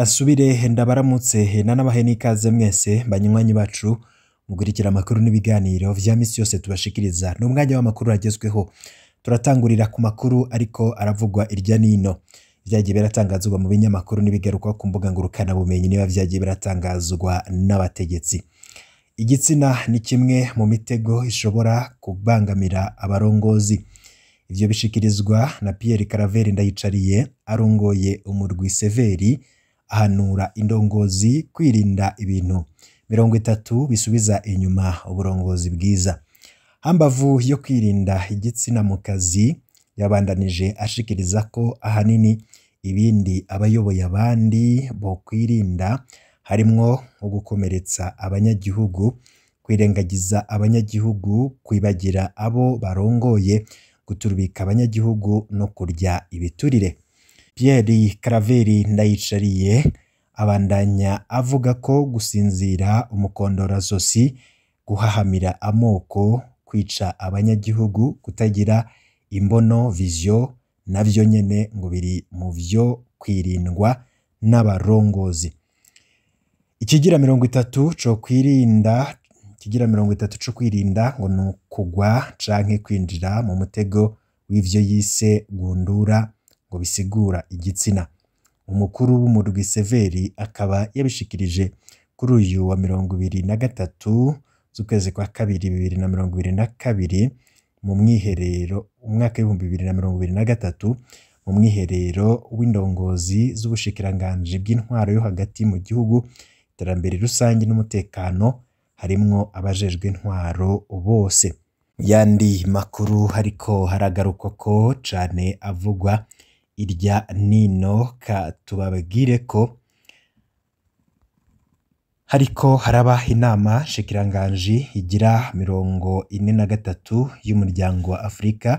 gasubire ndabaramutse nanabahe n'ikaze mwese banywanyi bacu mukurikira amakuru n'ibiganiro bya minsi yose tubashikiriza ni umwanya w'amakuru agezweho turatangurira ku makuru ariko aravugwa irya n'ino byagiye biratangazwa mu binyamakuru n'ibigarukwa ku mbuga bumenyi niba byagiye biratangazwa n'abategetsi igitsina ni kimwe mu mitego ishobora kubangamira abarongozi ibyo bishikirizwa na Pierre Karaveri ndayicariye arongoye umurwi severi ahanura indongozi kwirinda ibintu mirongo itatu bisubiza inyuma uburongozi bwiza hambavu yo kwirinda igitsina mu kazi yabandanije ashikiriza ko ahanini ibindi abayoboye abandi bo kwirinda harimwo nko gukomeretsa abanyagihugu kwirengagiza abanyagihugu kwibagira abo barongoye guturubika abanyagihugu no kurya ibiturire Pierre Claver Ndayicariye abandanya avuga ko gusinzira umukondora zosi guhahamira amoko, kwica abanyagihugu, kutagira imbono vision nabyo nyine ngo biri mu byo kwirindwa n'abarongozi. Ikigira mirongo itatu cyo kwirinda ikigira mirongo itatu cyo kwirinda ngo ni ukugwa canke kwinjira mu mutego w'ivyo yise gundura ngo bisigura igitsina umukuru w'umurwi Severi akaba yabishikirije kuri uyu wa mirongo ibiri na gatatu z'ukwezi kwa kabiri bibiri na mirongo ibiri na kabiri mu mwiherero umwaka w'ibihumbi bibiri na mirongo ibiri na gatatu mu mwiherero w'indongozi z'ubushikiranganji bw'intwaro yo hagati mu gihugu iterambere rusange n'umutekano harimwo abajejwe intwaro bose yandi makuru ariko haragarukwa ko cane avugwa irya nino tubabwire ko hariko haraba inama shekiranganji igira mirongo ine na gatatu y'umuryango wa Afurika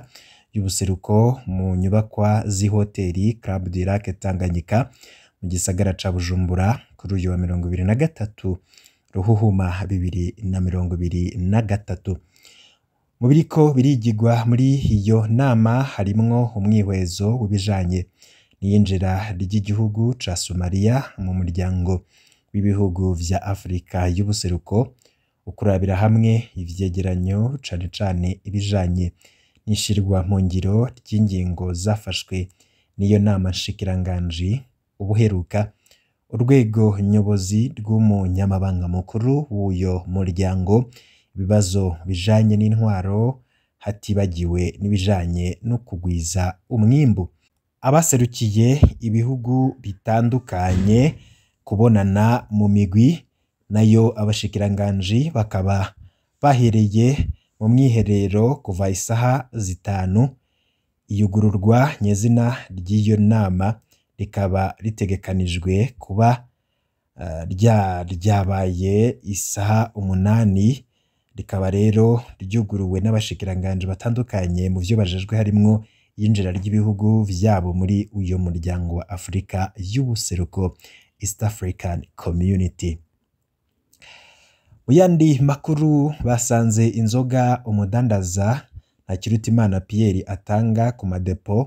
y'ubuseruko mu nyubakwa z'ihoteli Club du Tanganyika mu gisagara ca Bujumbura kuri uyu wa mirongo ibiri na gatatu Ruhuhuma bibiri na mirongo ibiri na gatatu. Mu biriko birigigwa muri iyo nama harimwo umwihwezo w'ibijanye n'iyinjira ry'igihugu ca Somalia mu muryango w'ibihugu vya Afrika y'ubuseruko, ukurabira hamwe ivyegeranyo cane cane ibijanye n'ishirwa mu ngiro ry'ingingo zafashwe n'iyo nama nshikiranganji, ubuheruka urwego nyobozi rw'umunyamabanga mukuru w'uyo muryango ibibazo bijanye n'intwaro hatibagiwe n'ibijanye no kugwiza umwimbu abaserukiye ibihugu bitandukanye kubonana mu migwi nayo abashikiranganji bakaba bahereye mu mwiherero kuva isaha zitanu iyugururwa nyezina ry'iyo nama rikaba ritegekanijwe kuba eh, ryabaye isaha umunani rikaba rero ryuguruwe n'abashikiranganji batandukanye mu byo bajejwe harimwo iyinjira ry'ibihugu vyabo muri uyo muryango wa Afurika y'ubuseruko East African Community. Mu yandi makuru basanze inzoga umudandaza Kirutimana Pierre atanga ku madepo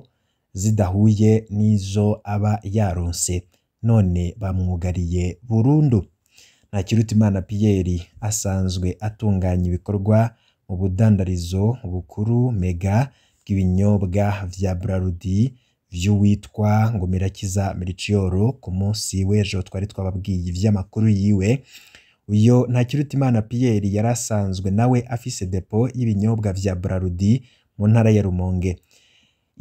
zidahuye n'izo aba yaronse none bamwugariye burundu. Ntakirutimana Pierre asanzwe atunganya ibikorwa mu budandarizo bukuru mega bw'ibinyobwa bya Bralirwa by'uwitwa Ngomirakiza Melchior ku munsi w'ejo twari twababwiye iby'amakuru yiwe uyo Ntakirutimana Pierre yari asanzwe nawe afise depo y'ibinyobwa bya Bralirwa mu ntara ya Rumonge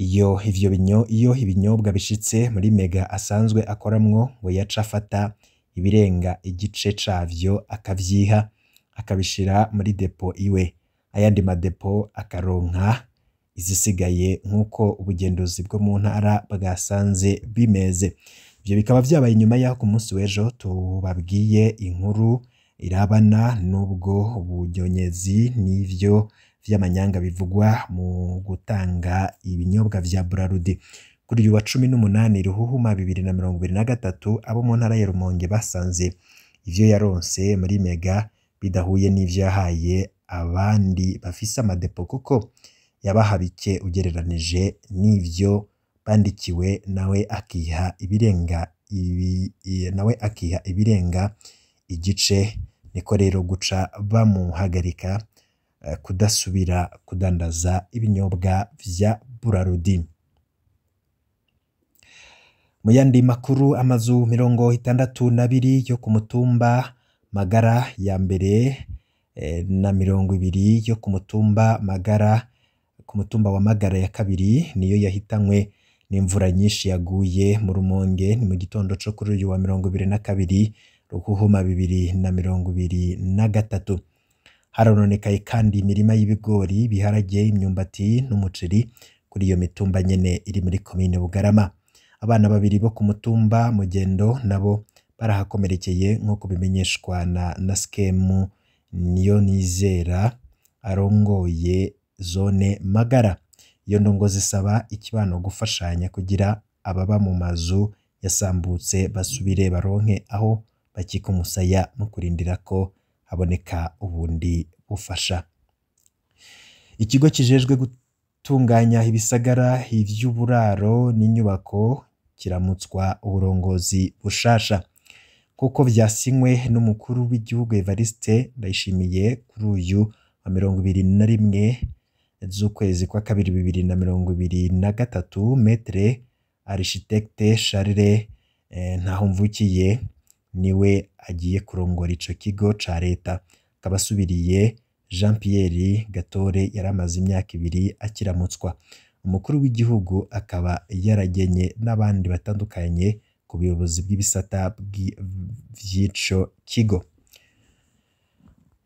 iyo ivyo binyo iyo ibinyobwa bishitse muri mega asanzwe akoramwo ngo yaca afata ibirenga igice cyabyo akabyiha akabishyira muri depo iwe, ayandi madepo akaronka izisigaye nk'uko ubugendozi bwo mu ntara bwasanze bimeze, ibyo bikaba byabaye inyuma y'aho ku munsi w'ejo tubabwiye inkuru irabana n'ubwo bunyonyezi n'ibyo by'amanyanga bivugwa mu gutanga ibinyobwa bya Buraludi. Kuri uyu wa cumi n'umunani Ruhuhuma bibiri na mirongo ibiri na gatatu abo mu ntara ya Rumonge basanze ivyo yaronse muri Mega bidahuye n'ivyo yahaye abandi bafise amadepo kuko yabaha bike ugereranije n’ibyo bandikiwe nawe akiha ibirenga ibi nawe akiha ibirenga igice niko rero guca bamuhagarika eh, kudasubira kudandaza ibinyobwa vya Buraludi. mu yandi makuru amazu mirongo itandatu n'abiri yo ku mutumba magara ya mbere eh, na mirongo ibiri yo ku mutumba magara ku mutumba wa magara ya kabiri niyo yahitanywe n'imvura nyinshi yaguye mu rumonge ni mu gitondo cyo kuri uyu wa mirongo ibiri na kabiri ruhuhuma bibiri na mirongo ibiri na gatatu harononekaye kandi imirima y'ibigori biharage imyumbati n'umuceri kuri iyo mitumba nyine iri muri komine bugarama Abana babiri bo ku mutumba Mugendo nabo barahakomerekeye nk'uko bimenyeshwa na NASCM Niyonizera arongoye zone Magara. Iyo ndongozi isaba ikibano gufashanya kugira ababa mu mazu yasambutse basubire baronke aho bakika umusaya mu kurindira ko haboneka ubundi bufasha. Ikigo kijejwe gutunganya ibisagara iby’uburaro n'inyubako kiramutswa uburongozi bushasha kuko vyasinywe n'umukuru w'igihugu Evariste Ndayishimiye kuri uyu wa mirongo ibiri na rimwe z'ukwezi kwa kabiri bibiri na mirongo ibiri na gatatu metre arishitecte Charles eh, Ntahomvukiye niwe agiye kurongora icyo kigo ca leta akaba asubiriye Jean Pierre Gatore yari amaze imyaka ibiri akiramutswa umukuru w'igihugu akaba yaragenye n'abandi batandukanye ku buyobozi bw'ibisata by'icyo kigo.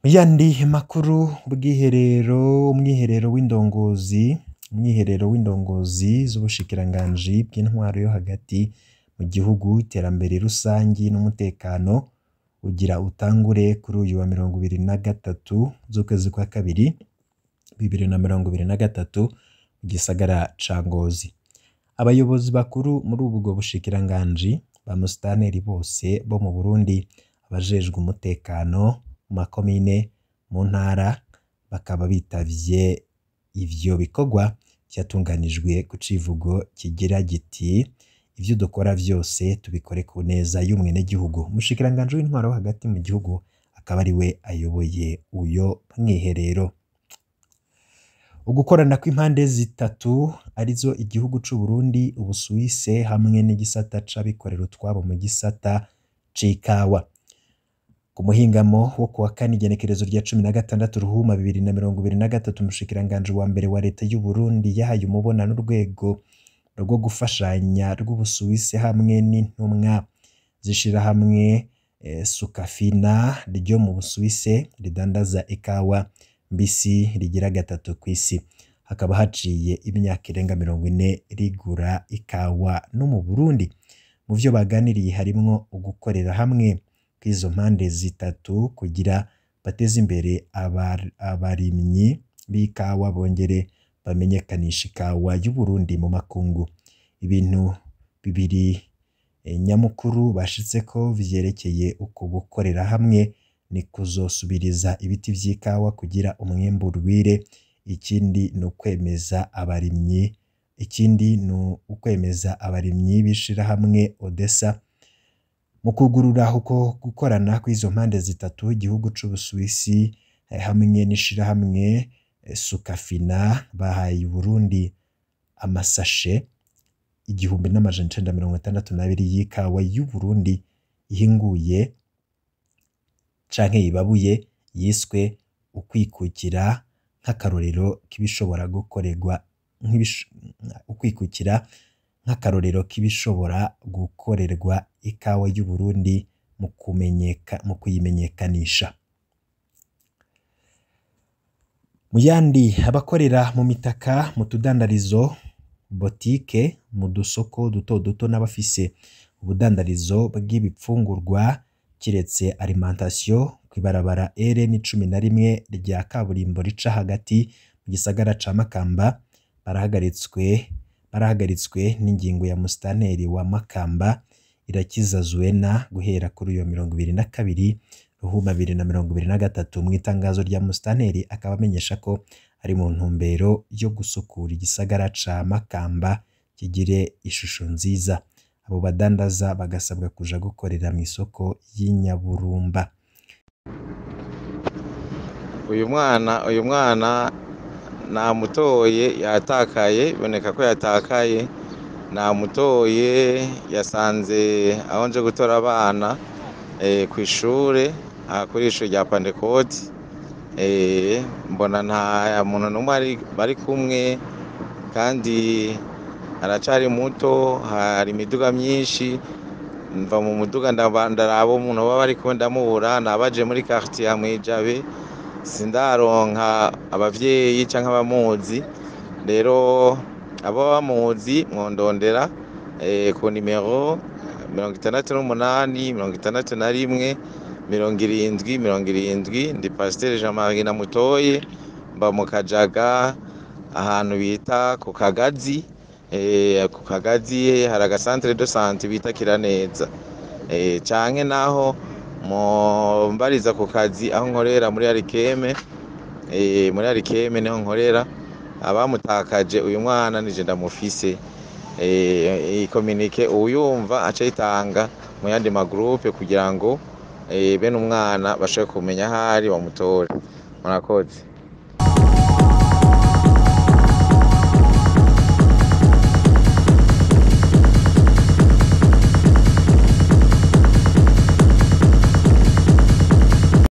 Mu yandi makuru bw’iherero, umwiherero w'indongozi, umwiherero w'indongozi z'ubushikiranganji bw'intwaro yo hagati mu gihugu, iterambere rusange n'umutekano, ugira utangure kuri uyu wa mirongo ibiri na gatatu z'ukwezi kwa kabiri, bibiri na mirongo ibiri na gatatu. gisagara ca Ngozi abayobozi bakuru muri ubwo bushikiranganji ba bose bo mu Burundi abajejwe umutekano mu makomine mu ntara bakaba bitavye ivyo bikorwa vyatunganijwe ku civugo kigira giti ivyo dukora vyose tubikore ku neza y'umwenegihugu umushikiranganji w'intwaro wo hagati mu gihugu akaba ariwe ayoboye uyo mwiherero. ugukorana kw'impande zitatu arizo igihugu cy'u Burundi, Ubusuwise hamwe n'igisata c'abikorera utwabo mu gisata c'ikawa. Ku muhingamo wo kuwa kane igenekerezo rya cumi na gatandatu Ruhuma bibiri na mirongo ibiri na gatatu, umushikiranganji wa mbere wa leta y'u Burundi yahaye umubonano urwego rwo gufashanya rw'Ubusuwise hamwe n'intumwa hamwe eh, Sukafina ryo mu Busuwise ridandaza ikawa mbisi rigira gatatu ku isi, hakaba haciye imyaka irenga mirongo ine rigura ikawa no mu Burundi, mu byo baganiriye harimo ugukorera hamwe kw'izo mpande zitatu kugira bateze imbere abarimyi b'ikawa bongere bamenyekanisha ikawa y'Uburundi mu makungu, ibintu bibiri eh, nyamukuru ko vyerekeye uku gukorera hamwe ni kuzosubiriza ibiti by'ikawa kugira umwembu urwire, ikindi ni ukwemeza abarimyi, ikindi ni ukwemeza abarimyi b'ishyirahamwe Odessa, mu kugurura uko gukorana kw'izo mpande zitatu igihugu cy'u Busuwisi eh, hamwe n'ishyirahamwe eh, Sukafina bahaye u Burundi amasashe igihumbi n'amajana icyenda mirongo itandatu n'abiri y'ikawa y'u Burundi ihinguye. canke yibabuye yiswe ukwikukira nk'akarorero k'ibishobora gukorerwa ukwikukira nk'akarorero k'ibishobora gukorerwa ikawa y'Uburundi mu kumenyeka mu kuyimenyekanisha mu yandi abakorera mu mitaka mu tudandarizo botike mu dusoko duto duto n'abafise ubudandarizo bw'ibipfungurwa keretse alimantasiyo ku ibarabara RN cumi na rimwe rya kaburimbo rica hagati mu gisagara ca Makamba barahagaritswe barahagaritswe n'ingingo ya musitanteri wa Makamba Irakiza Zuena guhera kuri iyo mirongo ibiri na kabiri Ruhuma bibiri na mirongo ibiri na gatatu mu itangazo rya musitanteri akaba amenyesha ko ari mu ntumbero yo gusukura igisagara ca Makamba kigire ishusho nziza abo badandaza bagasabwa kuja gukorera mu isoko y’inyaburumba uyu mwana uyu mwana namutoye yatakaye biboneka ko yatakaye namutoye yasanze aho nje gutora abana eh, ku ishuri kuri ishuri rya pandekoti eh, mbona nta muntu n'umwe bari kumwe kandi aracyari muto hari imiduga myinshi mva mu muduga ndaraba umuntu baba bari kumwe ndamubura nabaje muri quartier mwijabe sindaronka ababyeyi canke abamuzi rero abo bamuzi mwondondera eh, ku nimero mirongo itandatu n'umunani mirongo itandatu na rimwe mirongo irindwi mirongo irindwi ndi pasiteri jean marie na mutoye mba mu kajaga ahantu bita ku kagazi Eh, ku kagazi hari agasantere do sante bita kiraneza eh, cyane naho mbariza ku kazi aho nkorera muri arikeme eh, muri arikeme niho nkorera abamutakaje uyu mwana nije ndamufise iyi kominike uwuyumva aca ayitanga mu yandi magurupe kugira ngo bene umwana bashobore kumenya aho ari bamutore murakoze